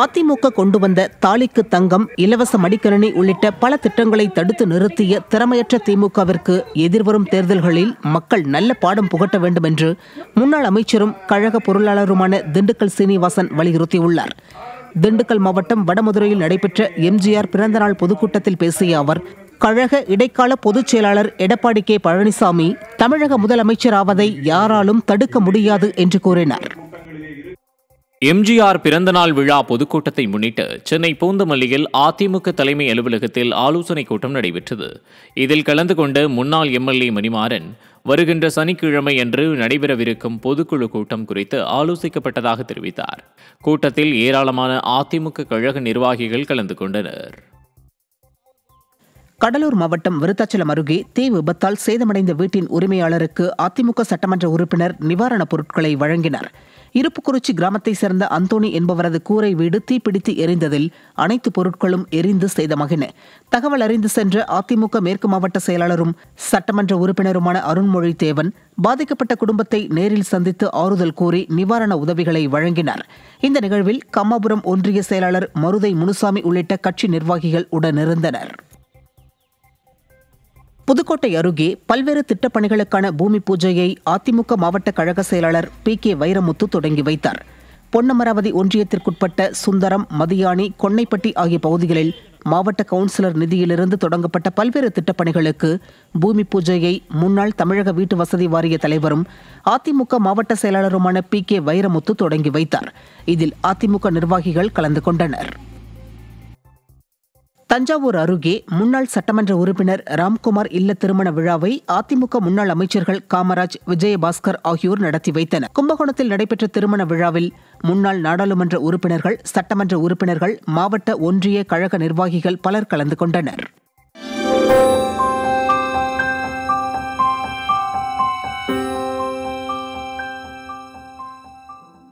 அதிமுக கொண்டு வந்த தாலிக்கு தங்கம் இலவச மடிக்கணினி உள்ளிட்ட பல திட்டங்களை தடுத்து நிறுத்திய திறமையற்ற திமுகவிற்கு எதிர்வரும் தேர்தல்களில் மக்கள் நல்ல பாடம் புகட்ட வேண்டும் என்று முன்னாள் அமைச்சரும் கழக பொருளாளருமான திண்டுக்கல் சீனிவாசன் வலியுறுத்தியுள்ளார் திண்டுக்கல் மாவட்டம் வடமதுரையில் நடைபெற்ற எம்ஜிஆர் பிறந்தநாள் பொதுக்கூட்டத்தில் பேசிய அவர் கழக இடைக்கால பொதுச் செயலாளர் எடப்பாடி கே பழனிசாமி தமிழக முதலமைச்சராவதை யாராலும் தடுக்க முடியாது என்று கூறினார் எம்ஜிஆர் பிறந்தநாள் விழா பொதுக்கூட்டத்தை முன்னிட்டு சென்னை பூந்தமல்லியில் அதிமுக தலைமை அலுவலகத்தில் ஆலோசனைக் கூட்டம் நடைபெற்றது இதில் கலந்து கொண்ட முன்னாள் எம்எல்ஏ மணிமாறன் வருகின்ற சனிக்கிழமை அன்று நடைபெறவிருக்கும் பொதுக்குழு கூட்டம் குறித்து ஆலோசிக்கப்பட்டதாக தெரிவித்தார் கூட்டத்தில் ஏராளமான அதிமுக கழக நிர்வாகிகள் கலந்து கொண்டனர் கடலூர் மாவட்டம் விருத்தாச்சலம் அருகே தீ விபத்தால் சேதமடைந்த வீட்டின் உரிமையாளருக்கு அதிமுக சட்டமன்ற உறுப்பினர் நிவாரணப் பொருட்களை வழங்கினர் இருப்புக்குறிச்சி கிராமத்தை சேர்ந்த அந்தோணி என்பவரது கூரை வீடு தீப்பிடித்து எரிந்ததில் அனைத்து பொருட்களும் எரிந்து சேதமாகின தகவல் அறிந்து சென்ற அதிமுக மேற்கு மாவட்ட செயலாளரும் சட்டமன்ற உறுப்பினருமான அருண்மொழி தேவன் பாதிக்கப்பட்ட குடும்பத்தை நேரில் சந்தித்து ஆறுதல் கூறி நிவாரண உதவிகளை வழங்கினார் இந்த நிகழ்வில் கம்மாபுரம் ஒன்றிய செயலாளர் மருதை முனுசாமி உள்ளிட்ட கட்சி நிர்வாகிகள் உடனிருந்தனா் புதுக்கோட்டை அருகே பல்வேறு திட்டப்பணிகளுக்கான பூமி பூஜையை அதிமுக மாவட்ட கழக செயலாளர் பி கே வைரமுத்து தொடங்கி வைத்தார் பொன்னமராவதி ஒன்றியத்திற்குட்பட்ட சுந்தரம் மதியானி கொன்னைப்பட்டி ஆகிய பகுதிகளில் மாவட்ட கவுன்சிலர் நிதியிலிருந்து தொடங்கப்பட்ட பல்வேறு திட்டப்பணிகளுக்கு பூமி பூஜையை முன்னாள் தமிழக வீட்டு வசதி வாரிய தலைவரும் அதிமுக மாவட்ட செயலாளருமான பி கே வைரமுத்து தொடங்கி வைத்தார் இதில் அதிமுக நிர்வாகிகள் கலந்து கொண்டனர் தஞ்சாவூர் அருகே முன்னாள் சட்டமன்ற உறுப்பினர் ராம்குமார் இல்ல திருமண விழாவை அதிமுக முன்னாள் அமைச்சர்கள் காமராஜ் விஜயபாஸ்கர் ஆகியோர் நடத்தி வைத்தனர் கும்பகோணத்தில் நடைபெற்ற திருமண விழாவில் முன்னாள் நாடாளுமன்ற உறுப்பினர்கள் சட்டமன்ற உறுப்பினர்கள் மாவட்ட ஒன்றிய கழக நிர்வாகிகள் பலர் கலந்து கொண்டனர்